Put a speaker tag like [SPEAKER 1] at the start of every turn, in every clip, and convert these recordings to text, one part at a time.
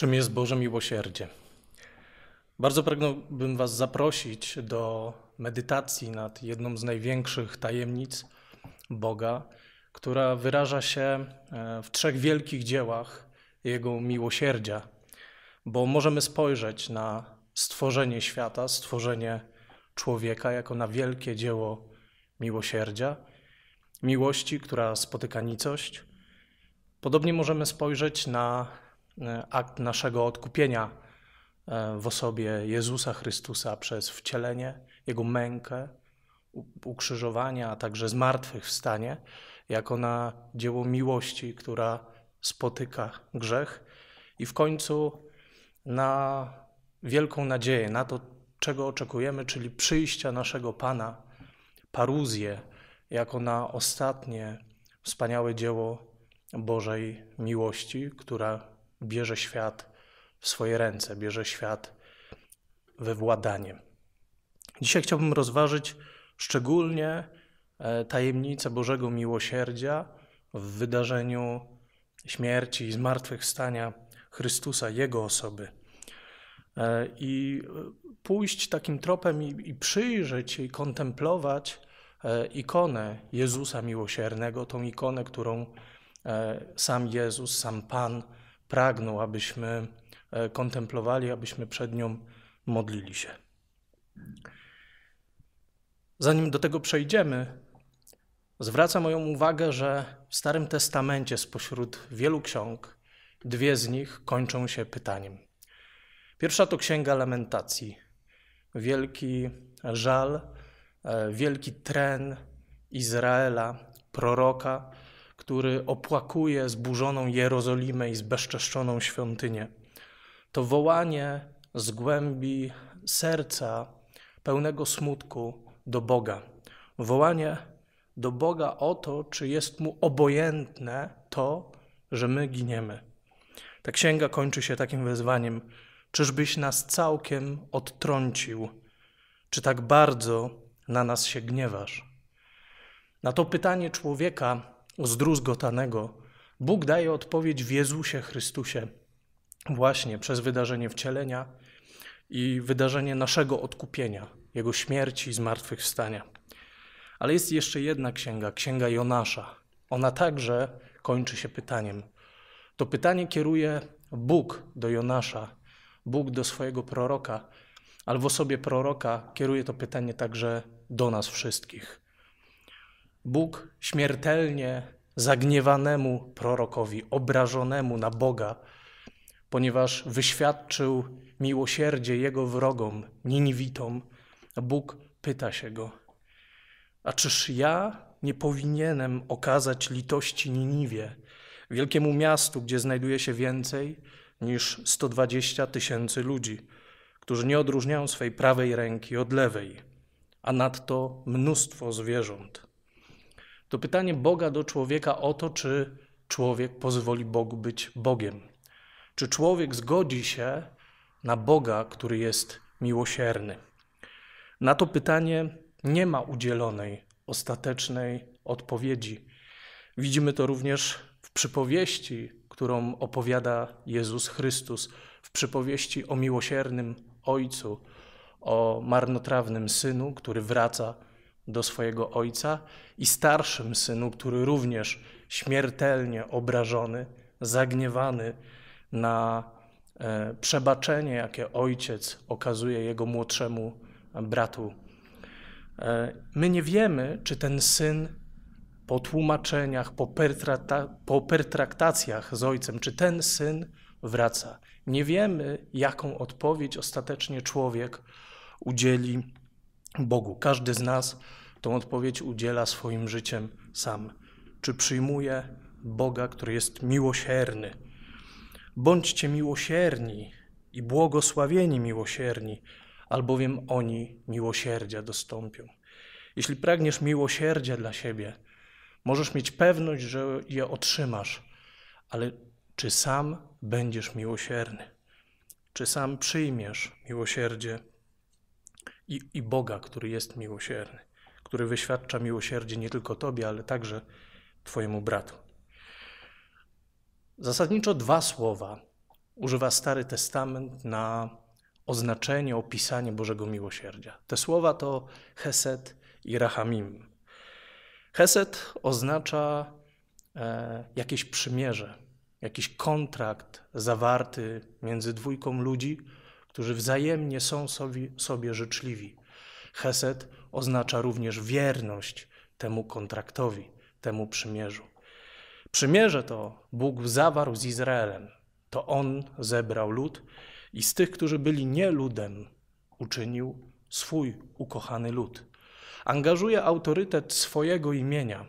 [SPEAKER 1] Czym jest Boże Miłosierdzie? Bardzo pragnąłbym Was zaprosić do medytacji nad jedną z największych tajemnic Boga, która wyraża się e, w trzech wielkich dziełach Jego miłosierdzia, bo możemy spojrzeć na stworzenie świata, stworzenie człowieka jako na wielkie dzieło miłosierdzia, miłości, która spotyka nicość. Podobnie możemy spojrzeć na E, akt naszego odkupienia e, w osobie Jezusa Chrystusa przez wcielenie, Jego mękę, ukrzyżowania, a także zmartwychwstanie, jako na dzieło miłości, która spotyka grzech i w końcu na wielką nadzieję, na to, czego oczekujemy, czyli przyjścia naszego Pana, paruzję, jako na ostatnie wspaniałe dzieło Bożej miłości, która bierze świat w swoje ręce, bierze świat we władanie. Dzisiaj chciałbym rozważyć szczególnie e, tajemnicę Bożego miłosierdzia w wydarzeniu śmierci i zmartwychwstania Chrystusa, Jego osoby. E, I e, pójść takim tropem i, i przyjrzeć się i kontemplować ikonę Jezusa Miłosiernego, tą ikonę, którą sam Jezus, sam Pan pragnął, abyśmy e, kontemplowali, abyśmy przed nią modlili się. Zanim do tego przejdziemy, zwraca moją uwagę, że w Starym Testamencie spośród wielu ksiąg dwie z nich kończą się pytaniem. Pierwsza to Księga Lamentacji. Wielki żal, e, wielki tren Izraela, proroka, który opłakuje zburzoną Jerozolimę i zbezczeszczoną świątynię. To wołanie z głębi serca pełnego smutku do Boga. Wołanie do Boga o to, czy jest mu obojętne to, że my giniemy. Ta księga kończy się takim wezwaniem: Czyżbyś nas całkiem odtrącił? Czy tak bardzo na nas się gniewasz? Na to pytanie człowieka, zdruzgotanego, Bóg daje odpowiedź w Jezusie Chrystusie, właśnie przez wydarzenie wcielenia i wydarzenie naszego odkupienia, Jego śmierci i zmartwychwstania. Ale jest jeszcze jedna księga, księga Jonasza. Ona także kończy się pytaniem. To pytanie kieruje Bóg do Jonasza, Bóg do swojego proroka, ale w osobie proroka kieruje to pytanie także do nas wszystkich. Bóg śmiertelnie zagniewanemu prorokowi, obrażonemu na Boga, ponieważ wyświadczył miłosierdzie jego wrogom, Niniwitom, Bóg pyta się go: A czyż ja nie powinienem okazać litości Niniwie, wielkiemu miastu, gdzie znajduje się więcej niż 120 tysięcy ludzi, którzy nie odróżniają swej prawej ręki od lewej, a nadto mnóstwo zwierząt? to pytanie Boga do człowieka o to, czy człowiek pozwoli Bogu być Bogiem. Czy człowiek zgodzi się na Boga, który jest miłosierny? Na to pytanie nie ma udzielonej ostatecznej odpowiedzi. Widzimy to również w przypowieści, którą opowiada Jezus Chrystus, w przypowieści o miłosiernym Ojcu, o marnotrawnym synu, który wraca do swojego ojca i starszym synu, który również śmiertelnie obrażony, zagniewany na e, przebaczenie, jakie ojciec okazuje jego młodszemu bratu. E, my nie wiemy, czy ten syn po tłumaczeniach, po, pertrakta po pertraktacjach z ojcem, czy ten syn wraca. Nie wiemy, jaką odpowiedź ostatecznie człowiek udzieli Bogu. Każdy z nas tą odpowiedź udziela swoim życiem sam. Czy przyjmuje Boga, który jest miłosierny? Bądźcie miłosierni i błogosławieni miłosierni, albowiem oni miłosierdzia dostąpią. Jeśli pragniesz miłosierdzia dla siebie, możesz mieć pewność, że je otrzymasz, ale czy sam będziesz miłosierny? Czy sam przyjmiesz miłosierdzie i, i Boga, który jest miłosierny? który wyświadcza miłosierdzie nie tylko Tobie, ale także Twojemu bratu. Zasadniczo dwa słowa używa Stary Testament na oznaczenie, opisanie Bożego miłosierdzia. Te słowa to Heset i Rahamim. Heset oznacza e, jakieś przymierze, jakiś kontrakt zawarty między dwójką ludzi, którzy wzajemnie są sobie, sobie życzliwi. Chesed oznacza również wierność temu kontraktowi, temu przymierzu. Przymierze to Bóg zawarł z Izraelem. To on zebrał lud i z tych, którzy byli nie ludem, uczynił swój ukochany lud. Angażuje autorytet swojego imienia,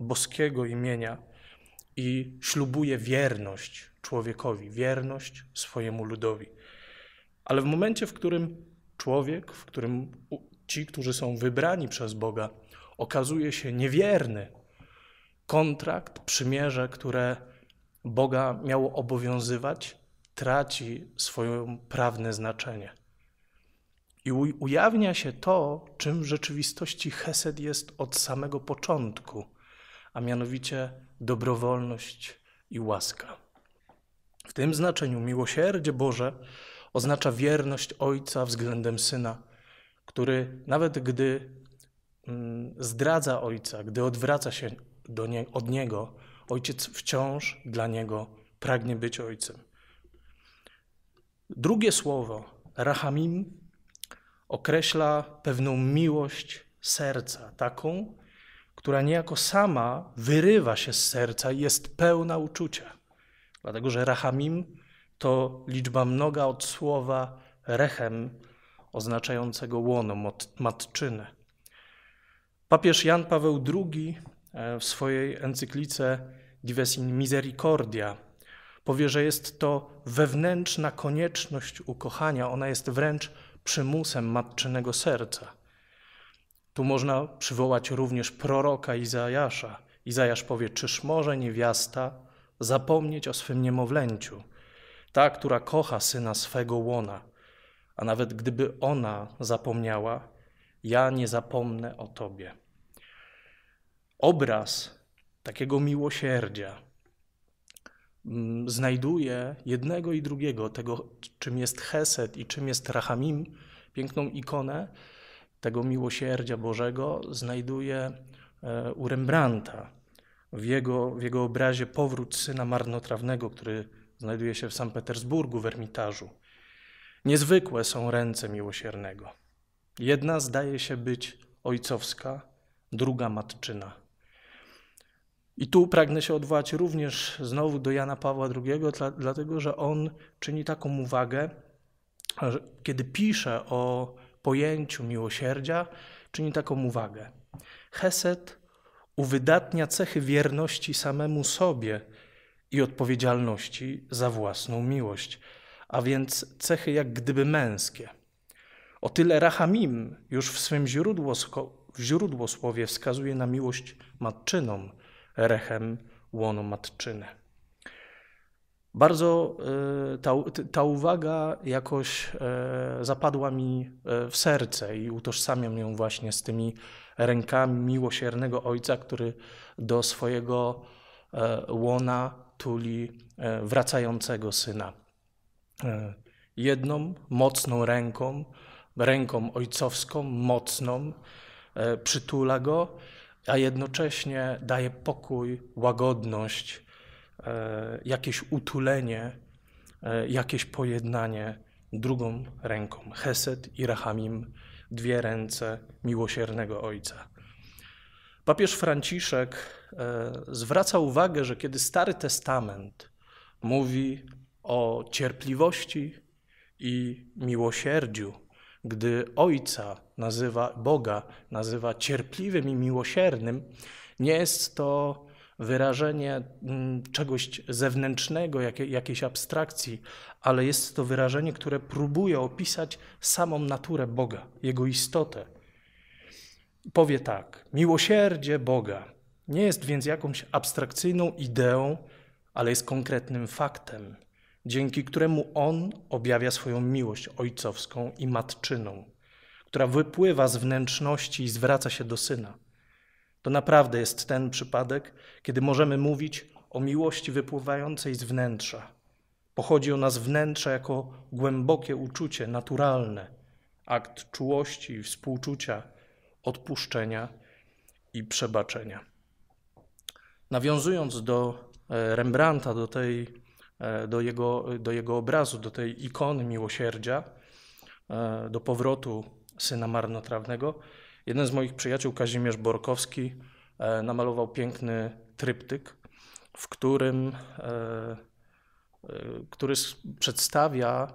[SPEAKER 1] boskiego imienia i ślubuje wierność człowiekowi, wierność swojemu ludowi. Ale w momencie, w którym człowiek, w którym ci, którzy są wybrani przez Boga, okazuje się niewierny. Kontrakt, przymierze, które Boga miało obowiązywać, traci swoje prawne znaczenie. I ujawnia się to, czym w rzeczywistości Hesed jest od samego początku, a mianowicie dobrowolność i łaska. W tym znaczeniu miłosierdzie Boże oznacza wierność Ojca względem Syna który nawet gdy mm, zdradza ojca, gdy odwraca się nie, od niego, ojciec wciąż dla niego pragnie być ojcem. Drugie słowo, rahamim, określa pewną miłość serca, taką, która niejako sama wyrywa się z serca i jest pełna uczucia. Dlatego, że rahamim to liczba mnoga od słowa rechem, oznaczającego łono matczyne. Papież Jan Paweł II e, w swojej encyklice Dives in Misericordia powie, że jest to wewnętrzna konieczność ukochania, ona jest wręcz przymusem matczynego serca. Tu można przywołać również proroka Izajasza. Izajasz powie, czyż może niewiasta zapomnieć o swym niemowlęciu, ta, która kocha syna swego łona – a nawet gdyby ona zapomniała, ja nie zapomnę o Tobie. Obraz takiego miłosierdzia mm, znajduje jednego i drugiego, tego czym jest Hesed i czym jest Rahamim, piękną ikonę tego miłosierdzia Bożego, znajduje e, u Rembrandta w jego, w jego obrazie Powrót syna marnotrawnego, który znajduje się w Sankt Petersburgu w Ermitażu. Niezwykłe są ręce miłosiernego. Jedna zdaje się być ojcowska, druga matczyna. I tu pragnę się odwołać również znowu do Jana Pawła II, dlatego że on czyni taką uwagę, że kiedy pisze o pojęciu miłosierdzia, czyni taką uwagę. Heset uwydatnia cechy wierności samemu sobie i odpowiedzialności za własną miłość a więc cechy jak gdyby męskie. O tyle Rahamim już w swym źródło, w źródłosłowie wskazuje na miłość matczyną, rechem łono matczyny. Bardzo y, ta, ta uwaga jakoś y, zapadła mi y, w serce i utożsamiam ją właśnie z tymi rękami miłosiernego ojca, który do swojego łona tuli wracającego syna. E, jedną mocną ręką, ręką ojcowską, mocną, e, przytula go, a jednocześnie daje pokój, łagodność, e, jakieś utulenie, jakieś pojednanie drugą ręką. Heset i Rahamim, dwie ręce miłosiernego Ojca. Papież Franciszek zwraca uwagę, że kiedy Stary Testament mówi o cierpliwości i miłosierdziu, gdy Ojca nazywa, Boga nazywa cierpliwym i miłosiernym, nie jest to wyrażenie mm, czegoś zewnętrznego, jakiej, jakiejś abstrakcji, ale jest to wyrażenie, które próbuje opisać samą naturę Boga, Jego istotę. Powie tak: Miłosierdzie Boga nie jest więc jakąś abstrakcyjną ideą, ale jest konkretnym faktem dzięki któremu On objawia swoją miłość ojcowską i matczyną, która wypływa z wnętrzności i zwraca się do Syna. To naprawdę jest ten przypadek, kiedy możemy mówić o miłości wypływającej z wnętrza. Pochodzi ona z wnętrza jako głębokie uczucie, naturalne, akt czułości i współczucia, odpuszczenia i przebaczenia. Nawiązując do e, Rembrandta, do tej E, do jego, do jego obrazu, do tej ikony miłosierdzia, e, do powrotu syna marnotrawnego. Jeden z moich przyjaciół, Kazimierz Borkowski, e, namalował piękny tryptyk, w którym, który przedstawia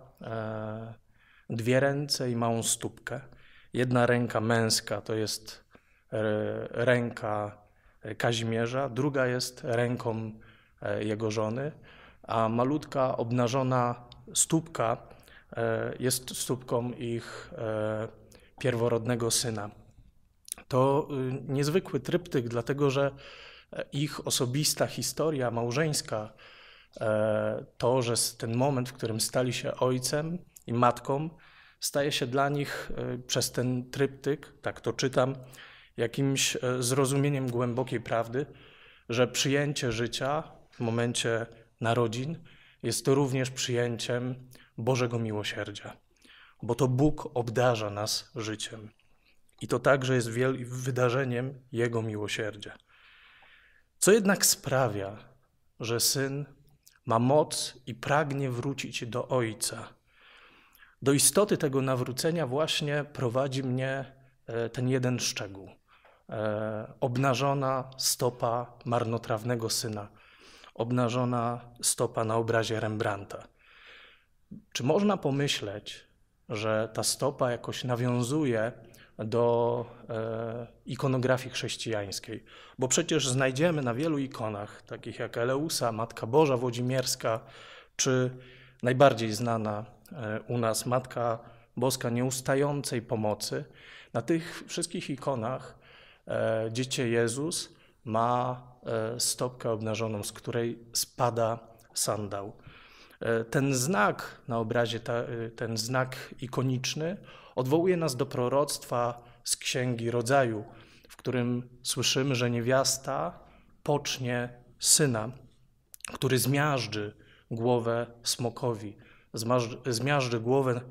[SPEAKER 1] dwie ręce i małą stópkę. Jedna ręka męska to jest ręka Kazimierza, druga jest ręką jego żony a malutka, obnażona stópka e, jest stópką ich e, pierworodnego syna. To y, niezwykły tryptyk, dlatego że e, ich osobista historia małżeńska, to, że ten moment, w którym stali się ojcem i matką, staje się dla nich przez ten tryptyk, tak to czytam, jakimś zrozumieniem głębokiej prawdy, że przyjęcie życia w momencie narodzin jest to również przyjęciem Bożego miłosierdzia, bo to Bóg obdarza nas życiem. I to także jest wydarzeniem Jego miłosierdzia. Co jednak sprawia, że syn ma moc i pragnie wrócić do ojca? Do istoty tego nawrócenia właśnie prowadzi mnie e, ten jeden szczegół. E, obnażona stopa marnotrawnego syna obnażona stopa na obrazie Rembrandta. Czy można pomyśleć, że ta stopa jakoś nawiązuje do e, ikonografii chrześcijańskiej? Bo przecież znajdziemy na wielu ikonach, takich jak Eleusa, Matka Boża Włodzimierska, czy najbardziej znana e, u nas Matka Boska Nieustającej Pomocy, na tych wszystkich ikonach e, Dziecię Jezus ma e, stopkę obnażoną, z której spada sandał. E, ten znak na obrazie, e, ten znak ikoniczny, odwołuje nas do proroctwa z Księgi Rodzaju, w którym słyszymy, że niewiasta pocznie syna, który zmiażdży głowę smokowi, zmiażdży głowę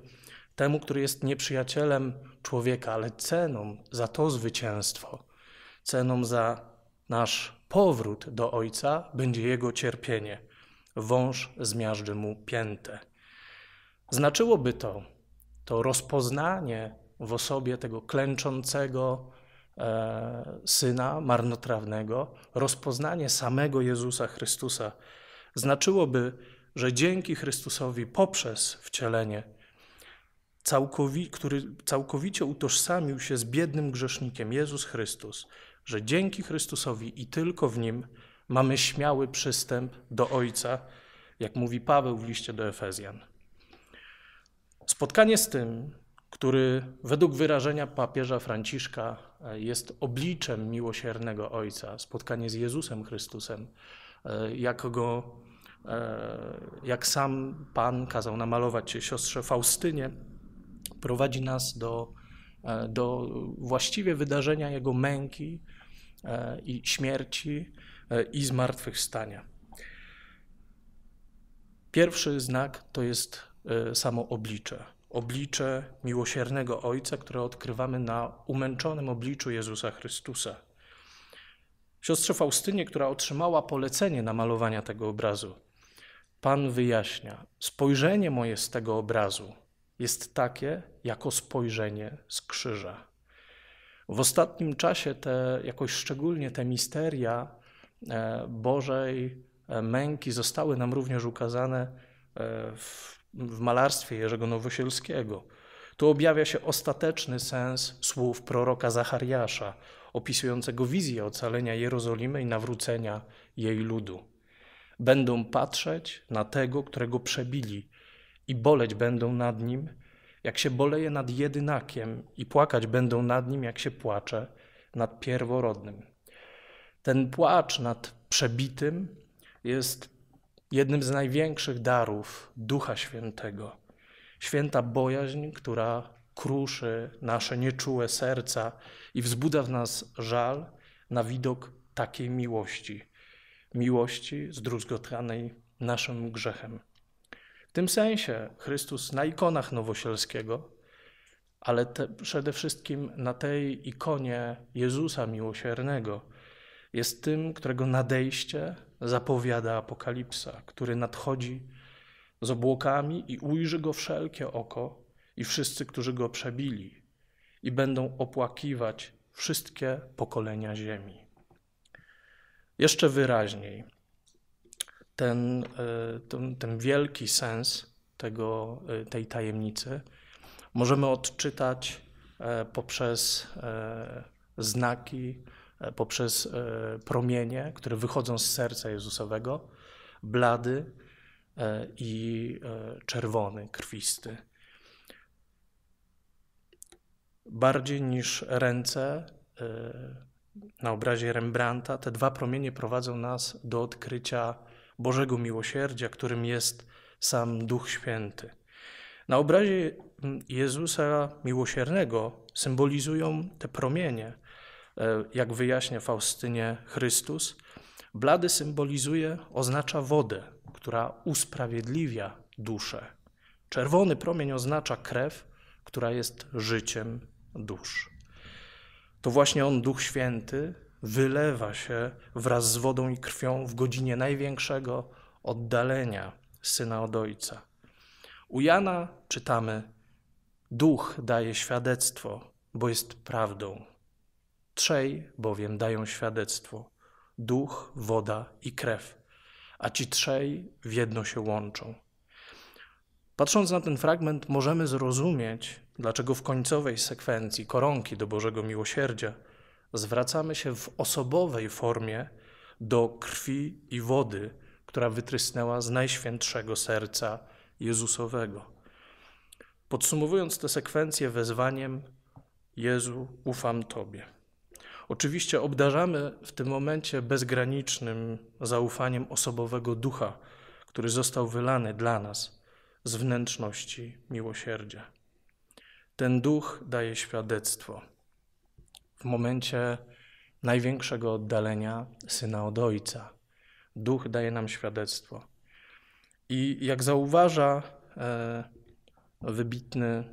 [SPEAKER 1] temu, który jest nieprzyjacielem człowieka, ale ceną za to zwycięstwo, ceną za Nasz powrót do Ojca będzie jego cierpienie. Wąż zmiażdży mu piętę. Znaczyłoby to, to rozpoznanie w osobie tego klęczącego e, syna marnotrawnego, rozpoznanie samego Jezusa Chrystusa. Znaczyłoby, że dzięki Chrystusowi poprzez wcielenie, całkowi, który całkowicie utożsamił się z biednym grzesznikiem, Jezus Chrystus, że dzięki Chrystusowi i tylko w Nim mamy śmiały przystęp do Ojca, jak mówi Paweł w liście do Efezjan. Spotkanie z tym, który według wyrażenia papieża Franciszka e, jest obliczem miłosiernego Ojca, spotkanie z Jezusem Chrystusem, e, jak go, e, jak sam Pan kazał namalować siostrze Faustynie, prowadzi nas do, do właściwie wydarzenia Jego męki, E, i śmierci e, i zmartwychwstania. Pierwszy znak to jest e, samo oblicze. Oblicze miłosiernego Ojca, które odkrywamy na umęczonym obliczu Jezusa Chrystusa. Siostrze Faustynie, która otrzymała polecenie namalowania tego obrazu, Pan wyjaśnia: Spojrzenie moje z tego obrazu jest takie, jako spojrzenie z krzyża. W ostatnim czasie te, jakoś szczególnie te misteria e, Bożej e, męki zostały nam również ukazane e, w, w malarstwie Jerzego Nowosielskiego. Tu objawia się ostateczny sens słów proroka Zachariasza, opisującego wizję ocalenia Jerozolimy i nawrócenia jej ludu. Będą patrzeć na tego, którego przebili, i boleć będą nad nim, jak się boleje nad jedynakiem i płakać będą nad nim, jak się płacze nad pierworodnym. Ten płacz nad przebitym jest jednym z największych darów Ducha Świętego. Święta bojaźń, która kruszy nasze nieczułe serca i wzbudza w nas żal na widok takiej miłości. Miłości zdruzgotanej naszym grzechem. W tym sensie Chrystus na ikonach Nowosielskiego, ale te, przede wszystkim na tej ikonie Jezusa Miłosiernego jest tym, którego nadejście zapowiada Apokalipsa, który nadchodzi z obłokami i ujrzy go wszelkie oko i wszyscy, którzy go przebili, i będą opłakiwać wszystkie pokolenia ziemi. Jeszcze wyraźniej, ten, e, ten, ten wielki sens tego, e, tej tajemnicy możemy odczytać e, poprzez znaki, poprzez promienie, które wychodzą z serca Jezusowego, blady i czerwony, krwisty. Bardziej niż ręce na obrazie Rembrandta, te dwa promienie prowadzą nas do odkrycia Bożego miłosierdzia, którym jest sam Duch Święty. Na obrazie Jezusa Miłosiernego symbolizują te promienie, e, jak wyjaśnia Faustynie Chrystus. Blady symbolizuje, oznacza wodę, która usprawiedliwia duszę. Czerwony promień oznacza krew, która jest życiem dusz. To właśnie On, Duch Święty, wylewa się wraz z wodą i krwią w godzinie największego oddalenia syna od ojca. U Jana czytamy: Duch daje świadectwo, bo jest prawdą. Trzej bowiem dają świadectwo: duch, woda i krew, a ci trzej w jedno się łączą. Patrząc na ten fragment, możemy zrozumieć, dlaczego w końcowej sekwencji koronki do Bożego Miłosierdzia zwracamy się w osobowej formie do krwi i wody, która wytrysnęła z najświętszego serca Jezusowego. Podsumowując tę sekwencję wezwaniem: Jezu, ufam Tobie. Oczywiście obdarzamy w tym momencie bezgranicznym zaufaniem osobowego ducha, który został wylany dla nas z wnętrzności miłosierdzia. Ten duch daje świadectwo w momencie największego oddalenia syna od ojca. Duch daje nam świadectwo. I jak zauważa e, wybitny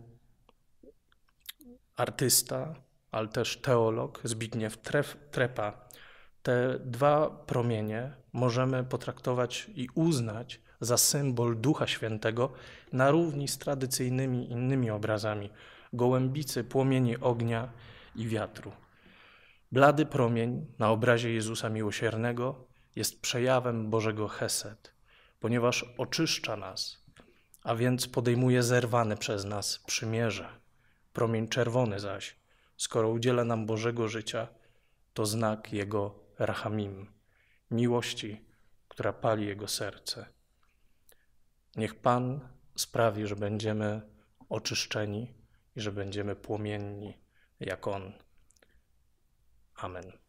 [SPEAKER 1] artysta, ale też teolog Zbigniew Tref, Trepa, te dwa promienie możemy potraktować i uznać za symbol Ducha Świętego na równi z tradycyjnymi innymi obrazami gołębicy, płomieni ognia i wiatru. Blady promień na obrazie Jezusa Miłosiernego jest przejawem Bożego Heset, ponieważ oczyszcza nas, a więc podejmuje zerwane przez nas przymierze. Promień czerwony zaś, skoro udziela nam Bożego życia, to znak Jego rachamim, miłości, która pali Jego serce. Niech Pan sprawi, że będziemy oczyszczeni i że będziemy płomienni jak on. Amen.